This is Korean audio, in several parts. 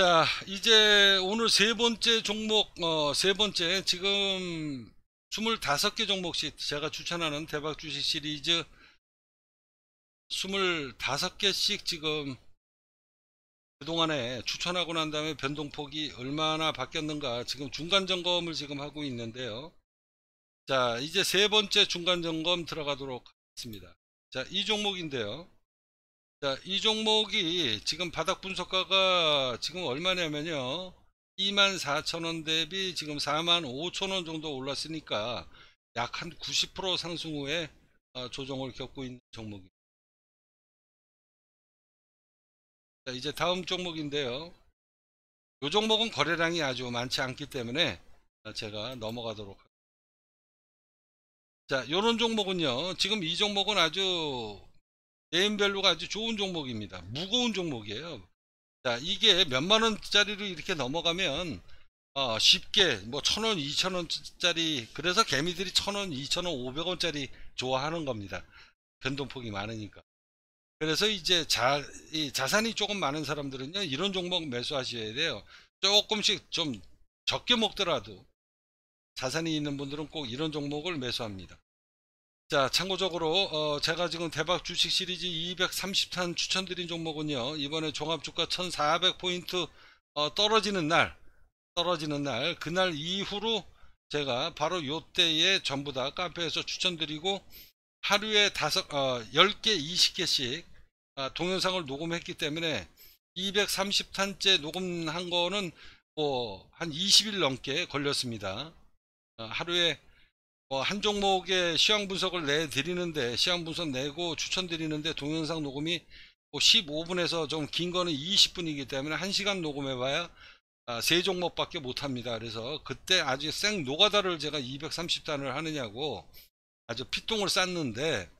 자 이제 오늘 세 번째 종목 어, 세 번째 지금 25개 종목씩 제가 추천하는 대박 주식 시리즈 25개씩 지금 그동안에 추천하고 난 다음에 변동폭이 얼마나 바뀌었는가 지금 중간 점검을 지금 하고 있는데요 자 이제 세 번째 중간 점검 들어가도록 하겠습니다 자 이 종목인데요 자, 이 종목이 지금 바닥 분석가가 지금 얼마냐면요. 24,000원 대비 지금 45,000원 정도 올랐으니까 약 한 90% 상승 후에 어, 조정을 겪고 있는 종목입니다. 자, 이제 다음 종목인데요. 이 종목은 거래량이 아주 많지 않기 때문에 어, 제가 넘어가도록 하겠습니다. 자, 이런 종목은요. 지금 이 종목은 아주 개인별로가 아주 좋은 종목입니다. 무거운 종목이에요. 자, 이게 몇만 원짜리로 이렇게 넘어가면 어, 쉽게 뭐천 원, 이천 원짜리 그래서 개미들이 천 원, 이천 원, 오백 원짜리 좋아하는 겁니다. 변동폭이 많으니까. 그래서 이제 자, 이 자산이 조금 많은 사람들은요 이런 종목 매수하셔야 돼요. 조금씩 좀 적게 먹더라도 자산이 있는 분들은 꼭 이런 종목을 매수합니다. 자 참고적으로 어, 제가 지금 대박 주식 시리즈 230탄 추천드린 종목은요 이번에 종합주가 1400포인트 어, 떨어지는 날 떨어지는 날 그날 이후로 제가 바로 요때에 전부 다 카페에서 추천드리고 하루에 다섯 어, 10개 20개씩 어, 아, 동영상을 녹음했기 때문에 230탄째 녹음한 거는 뭐 한 20일 넘게 걸렸습니다 어, 하루에 뭐 한 종목의 시황 분석을 내드리는데 시황 분석 내고 추천드리는데 동영상 녹음이 15분에서 뭐 좀긴 거는 20분이기 때문에 1시간 녹음해 봐야 아, 세 종목밖에 못합니다 그래서 그때 아주 생 노가다를 제가 230단을 하느냐고 아주 피똥을 쌌는데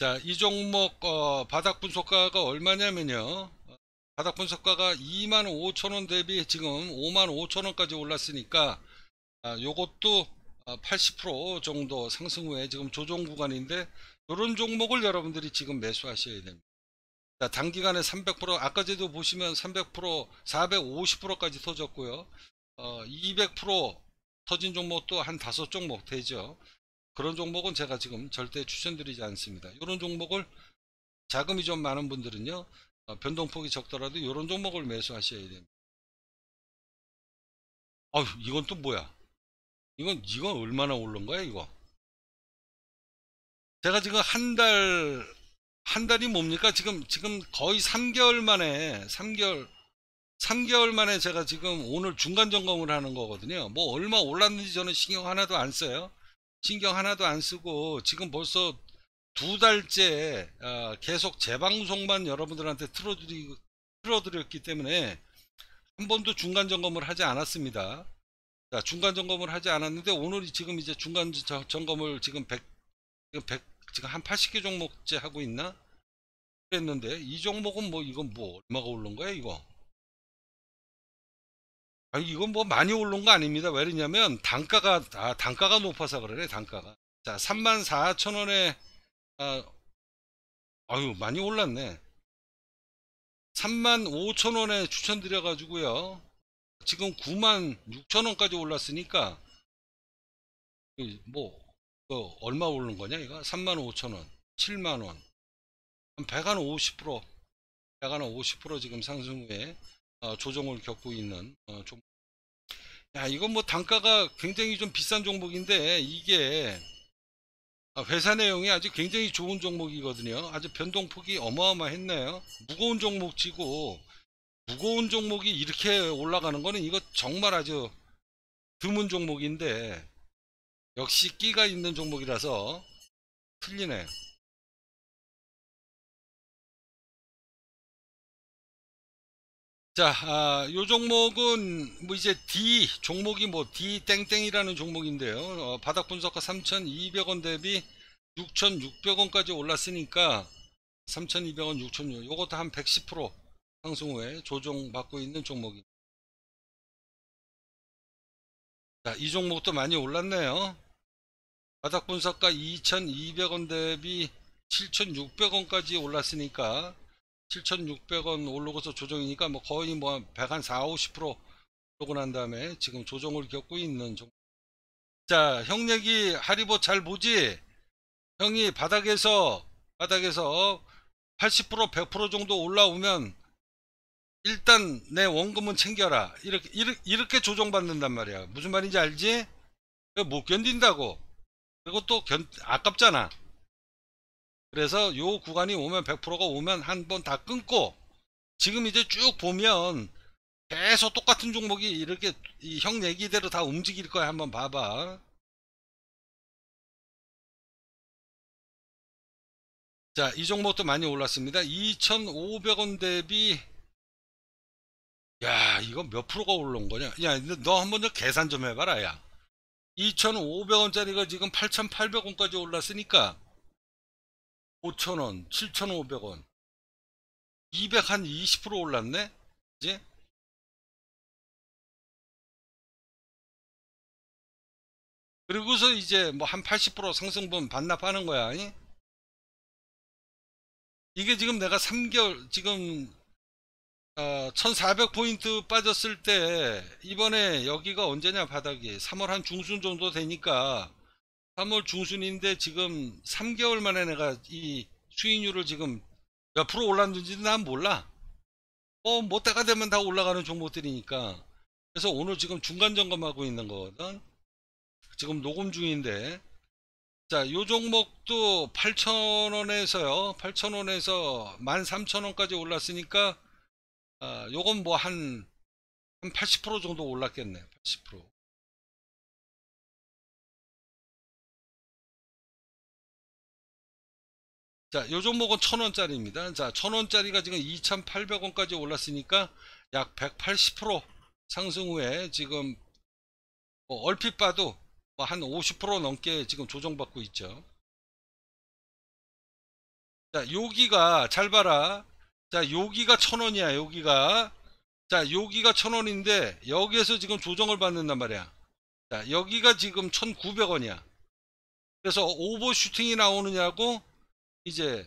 자 이 종목 어, 바닥 분석가가 얼마냐면요 바닥 분석가가 2 5 0 0 0원 대비 지금 5 5 0 0 0원까지 올랐으니까 아, 요것도 80% 어, 정도 상승 후에 지금 조정 구간인데 이런 종목을 여러분들이 지금 매수하셔야 됩니다. 단기간에 300% 아까 제도 보시면 300% 450%까지 터졌고요. 어, 200% 터진 종목도 한 다섯 종목 되죠. 그런 종목은 제가 지금 절대 추천드리지 않습니다. 이런 종목을 자금이 좀 많은 분들은요. 어, 변동폭이 적더라도 이런 종목을 매수하셔야 됩니다. 어 이건 또 뭐야? 이건 이건 얼마나 오른 거야 이거? 제가 지금 한 달 한 달이 뭡니까? 지금 지금 거의 3개월 만에 3개월 3개월 만에 제가 지금 오늘 중간 점검을 하는 거거든요. 뭐 얼마 올랐는지 저는 신경 하나도 안 써요. 신경 하나도 안 쓰고 지금 벌써 두 달째 아, 계속 재방송만 여러분들한테 틀어드리, 틀어드렸기 때문에 한 번도 중간 점검을 하지 않았습니다. 자, 그러니까 중간 점검을 하지 않았는데 오늘 이 지금 이제 중간 점검을 지금 100, 100 지금 한 80개 종목째 하고 있나? 그랬는데 이 종목은 뭐 이건 뭐 얼마가 오른 거야 이거? 아니 이건 뭐 많이 오른 거 아닙니다. 왜 그러냐면 단가가 아, 단가가 높아서 그래 단가가. 자 34,000원에 아, 아유 많이 올랐네. 35,000원에 추천드려 가지고요. 지금 9만 6천 원까지 올랐으니까 뭐 그 얼마 오른 거냐 이거 3만 5천 원 7만 원 100한 50% 100한 50% 지금 상승 후에 어, 조정을 겪고 있는 어, 좀. 야 이건 뭐 단가가 굉장히 좀 비싼 종목인데 이게 아, 회사 내용이 아주 굉장히 좋은 종목이거든요 아주 변동폭이 어마어마했네요 무거운 종목지고 무거운 종목이 이렇게 올라가는 거는 이거 정말 아주 드문 종목인데 역시 끼가 있는 종목이라서 틀리네 요 자, 아, 요 종목은 뭐 이제 D 종목이 뭐 D 땡땡이라는 종목인데요. 어, 바닥 분석가 3,200원 대비 6,600원까지 올랐으니까 3,200원, 6,000원 요것도 한110% 상승 후에 조정받고 있는 종목입니다. 이 종목도 많이 올랐네요. 바닥 분석가 2200원 대비 7600원까지 올랐으니까 7600원 오르고서 조정이니까 뭐 거의 뭐 100, 4, 50% 오르고 난 다음에 지금 조정을 겪고 있는 종목. 자, 형 얘기 하리보 잘 보지? 형이 바닥에서 바닥에서 80% 100% 정도 올라오면 일단 내 원금은 챙겨라 이렇게 이렇게, 이렇게 조정받는단 말이야 무슨 말인지 알지? 그 못 견딘다고 그것도 견, 아깝잖아 그래서 요 구간이 오면 100%가 오면 한 번 다 끊고 지금 이제 쭉 보면 계속 똑같은 종목이 이렇게 형 얘기대로 다 움직일 거야 한번 봐봐 자 이 종목도 많이 올랐습니다 2500원 대비 야 이건 몇 프로가 올라온 거냐 야너 한 번 더 계산 좀 해봐라 야 2,500원짜리가 지금 8,800원까지 올랐으니까 5,000원 7,500원 200 한 20% 올랐네 이제 그리고서 이제 뭐 한 80% 상승분 반납하는 거야 이게 지금 내가 3개월 지금 어, 1400포인트 빠졌을 때 이번에 여기가 언제냐 바닥이 3월 한 중순 정도 되니까 3월 중순인데 지금 3개월 만에 내가 이 수익률을 지금 몇 프로 올랐는지는 난 몰라 어, 뭐 때가 되면 다 올라가는 종목들이니까 그래서 오늘 지금 중간 점검하고 있는 거거든 지금 녹음 중인데 자, 요 종목도 8,000원에서요. 8,000원에서 13,000원까지 올랐으니까 어, 요건 뭐 한, 한 80% 정도 올랐겠네요. 80%. 자, 요 종목은 천원짜리입니다. 자, 천원짜리가 지금 2,800원까지 올랐으니까 약 180% 상승 후에 지금 뭐 얼핏 봐도 뭐한50% 넘게 지금 조정받고 있죠. 자, 여기가 잘 봐라. 자 여기가 천원이야 여기가 자 여기가 천원인데 여기에서 지금 조정을 받는단 말이야 자 여기가 지금 1900원이야 그래서 오버슈팅이 나오느냐고 이제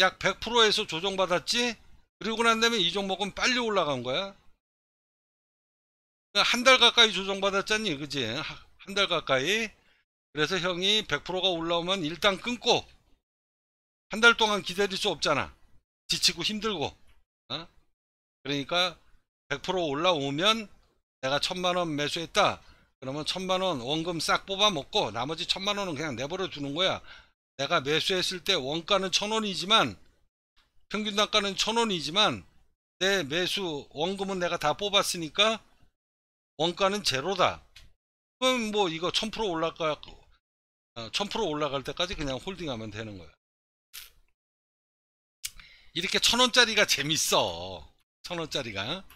약 100%에서 조정받았지 그리고 난 다음에 이 종목은 빨리 올라간 거야 그러니까 한달 가까이 조정받았잖니 그지 한 달 가까이 그래서 형이 100%가 올라오면 일단 끊고 한 달 동안 기다릴 수 없잖아 지치고 힘들고 어? 그러니까 100% 올라오면 내가 천만원 매수했다 그러면 천만원 원금 싹 뽑아 먹고 나머지 천만원은 그냥 내버려 두는 거야 내가 매수했을 때 원가는 천원이지만 평균 단가는 천원이지만 내 매수 원금은 내가 다 뽑았으니까 원가는 제로다 그럼 뭐 이거 1000% 올라가 1000% 어, 올라갈 때까지 그냥 홀딩하면 되는 거야 이렇게 천원짜리가 재밌어 천원짜리가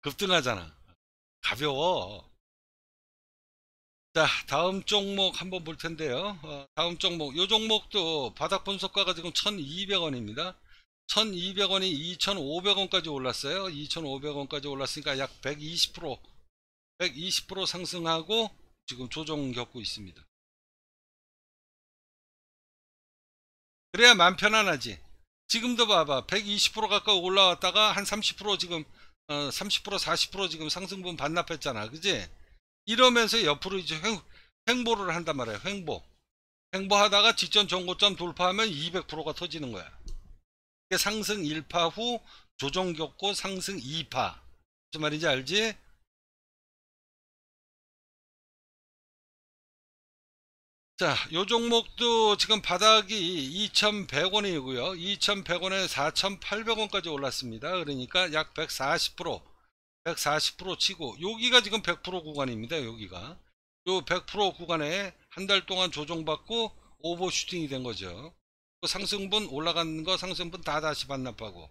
급등하잖아 가벼워 자 다음 종목 한번 볼 텐데요 어, 다음 종목 요 종목도 바닥 분석가가 지금 1200원입니다 1200원이 2500원까지 올랐어요 2500원까지 올랐으니까 약120% 120% 상승하고 지금 조정 겪고 있습니다 그래야 맘 편안하지 지금도 봐봐 120% 가까이 올라왔다가 한 30% 지금 어, 30% 40% 지금 상승분 반납했잖아 그지 이러면서 옆으로 이제 횡, 횡보를 한단 말이야 횡보 횡보하다가 직전 전고점 돌파하면 200%가 터지는 거야 상승 1파 후 조정 겪고 상승 2파 무슨 말인지 알지 자, 요 종목도 지금 바닥이 2,100원이고요. 2,100원에 4,800원까지 올랐습니다. 그러니까 약 140%, 140% 치고 여기가 지금 100% 구간입니다. 여기가. 요 100% 구간에 한 달 동안 조정받고 오버슈팅이 된 거죠. 그 상승분 올라간 거 상승분 다 다시 반납하고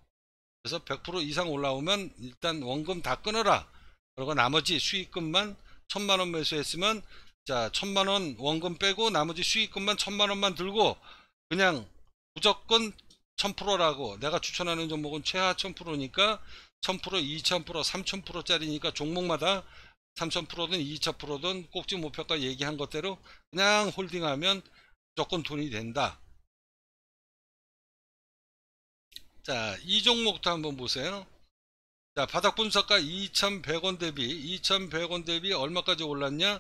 그래서 100% 이상 올라오면 일단 원금 다 끊어라. 그리고 나머지 수익금만 천만원 매수했으면 자 천만원 원금 빼고 나머지 수익금만 천만원만 들고 그냥 무조건 1000%라고 내가 추천하는 종목은 최하 1000%니까 1000% 2000% 3000% 짜리니까 종목마다 3000%든 2000%든 꼭지 목표가 얘기한 것대로 그냥 홀딩하면 무조건 돈이 된다 자 이 종목도 한번 보세요 자 바닥 분석가 2100원 대비 2100원 대비 얼마까지 올랐냐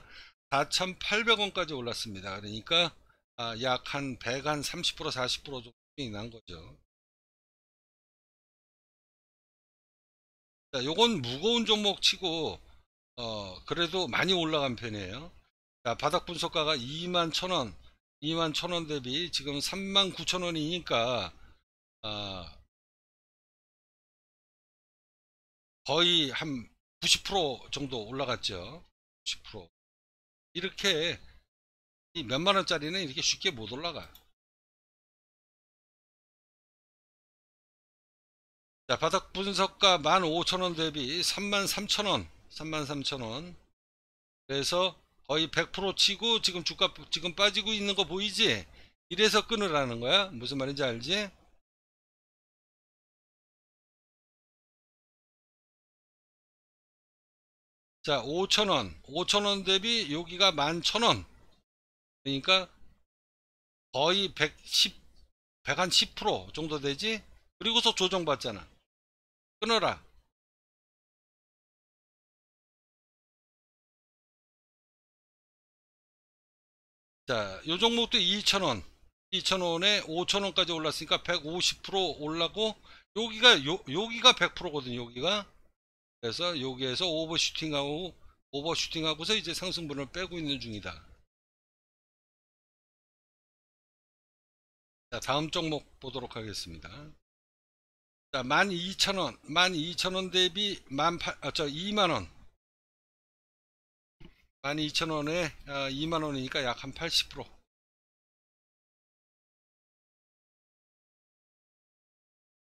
4,800원까지 올랐습니다. 그러니까 아, 약 한 100, 한 30%, 40% 정도 난 거죠. 자, 요건 무거운 종목 치고 어, 그래도 많이 올라간 편이에요. 자, 바닥 분석가가 2만 0원 2만 0원 대비 지금 3만 9 0 원이니까 어, 거의 한 90% 정도 올라갔죠. 90%. 이렇게 이 몇만 원짜리는 이렇게 쉽게 못 올라가. 자, 바닥 분석가 15,000원 대비 33,000원, 33,000원. 그래서 거의 100% 치고 지금 주가 지금 빠지고 있는 거 보이지? 이래서 끊으라는 거야. 무슨 말인지 알지? 자, 5천원5천원 대비 여기가 11,000원. 그러니까 거의 110, 110% 정도 되지? 그리고서 조정받잖아. 끊어라. 자, 요 종목도 2천원2천원에5천원까지 올랐으니까 150% 올라고 여기가 요, 여기가 100%거든, 여기가. 그래서 여기에서 오버슈팅하고 오버슈팅하고서 이제 상승분을 빼고 있는 중이다. 자, 다음 종목 보도록 하겠습니다. 자, 12,000원, 12,000원 대비 18, 아, 저 2만원. 12,000원에 아, 2만원이니까 약 한 80%.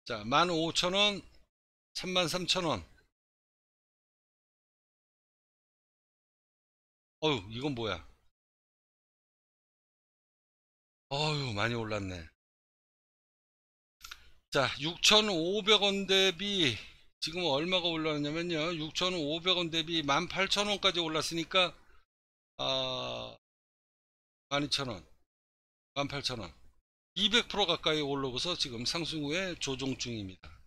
자, 15,000원, 33,000원. 어휴 이건 뭐야 어휴 많이 올랐네 자 6,500원 대비 지금 얼마가 올랐냐면요 6,500원 대비 18,000원까지 올랐으니까 아 12,000원 18,000원 200% 가까이 올라오고서 지금 상승 후에 조정 중입니다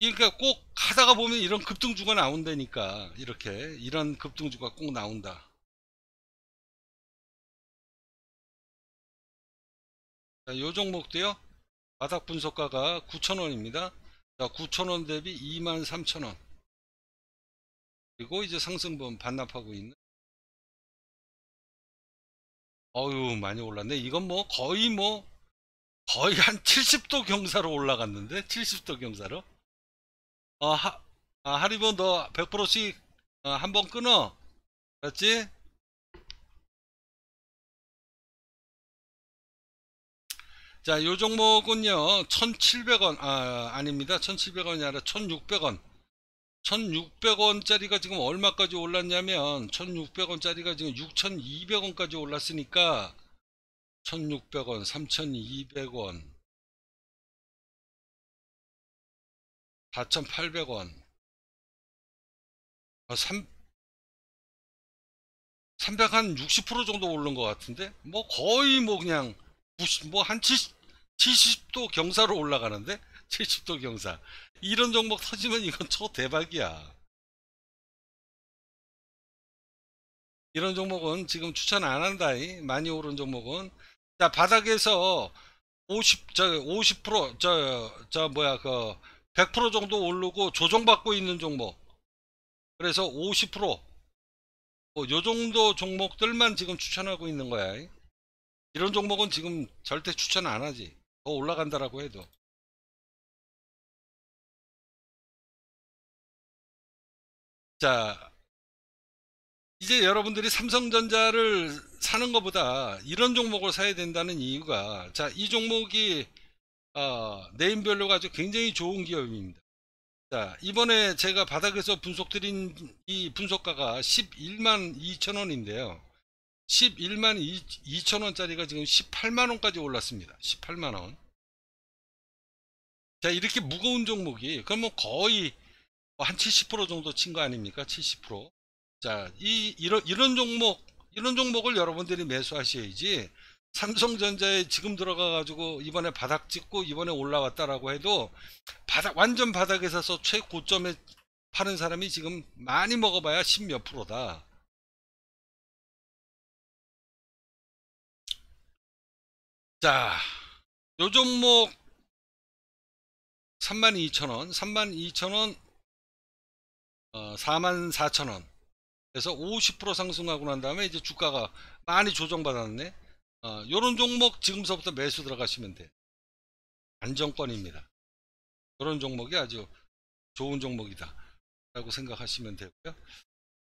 그러니까 꼭 가다가 보면 이런 급등주가 나온다니까 이렇게 이런 급등주가 꼭 나온다 자, 요 종목도요 바닥 분석가가 9천원입니다 자, 9천원 대비 23,000원 그리고 이제 상승분 반납하고 있는 어유 많이 올랐네 이건 뭐 거의 뭐 거의 한 70도 경사로 올라갔는데 70도 경사로 어, 하, 아, 어, 하리보 너 100%씩 어, 한 번 끊어. 알았지? 자, 요 종목은요. 1,700원 아, 아닙니다. 1,700원이 아니라 1,600원. 1,600원짜리가 지금 얼마까지 올랐냐면 1,600원짜리가 지금 6,200원까지 올랐으니까 1,600원, 3,200원, 4,800원 아, 3, 300한60% 정도 오른 것 같은데 뭐 거의 뭐 그냥 뭐한 70, 70도 경사로 올라가는데 70도 경사 이런 종목 터지면 이건 초 대박이야 이런 종목은 지금 추천 안 한다 이 많이 오른 종목은 자 바닥에서 50저5 0저저 뭐야 그100% 정도 오르고 조정받고 있는 종목 그래서 50%요 뭐, 정도 종목들만 지금 추천하고 있는 거야 이런 종목은 지금 절대 추천 안 하지 더 올라간다라고 해도 자 이제 여러분들이 삼성전자를 사는 것보다 이런 종목을 사야 된다는 이유가 자 이 종목이 어, 네임별로 가지고 굉장히 좋은 기업입니다. 자, 이번에 제가 바닥에서 분석드린 이 분석가가 11만 2천원인데요. 11만 2천원짜리가 지금 18만원까지 올랐습니다. 18만원. 자, 이렇게 무거운 종목이, 그러면 뭐 거의 한 70% 정도 친 거 아닙니까? 70%. 자, 이, 이런, 이런 종목, 이런 종목을 여러분들이 매수하셔야지, 삼성전자에 지금 들어가 가지고 이번에 바닥 찍고 이번에 올라왔다라고 해도 바닥 완전 바닥에서 최고점에 파는 사람이 지금 많이 먹어봐야 10몇 프로다 자, 요 종목 32,000원, 32,000원, 어, 44,000원. 그래서 50% 상승하고 난 다음에 이제 주가가 많이 조정받았네. 어, 요런 종목 지금서부터 매수 들어가시면 돼 안정권입니다 이런 종목이 아주 좋은 종목이다 라고 생각하시면 되고요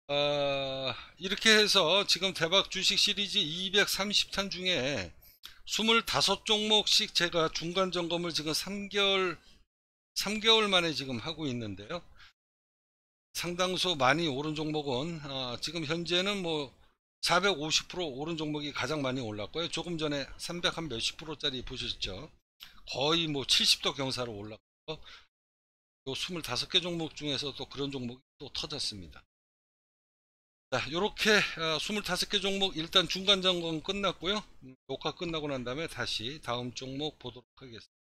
어, 이렇게 해서 지금 대박 주식 시리즈 230탄 중에 25종목씩 제가 중간 점검을 지금 3개월 3개월 만에 지금 하고 있는데요 상당수 많이 오른 종목은 어, 지금 현재는 뭐450% 오른 종목이 가장 많이 올랐고요. 조금 전에 300 한 몇십 프로짜리 보셨죠? 거의 뭐 70도 경사로 올랐고 요 25개 종목 중에서도 그런 종목이 또 터졌습니다. 자, 요렇게 25개 어, 종목 일단 중간 점검 끝났고요. 음, 녹화 끝나고 난 다음에 다시 다음 종목 보도록 하겠습니다.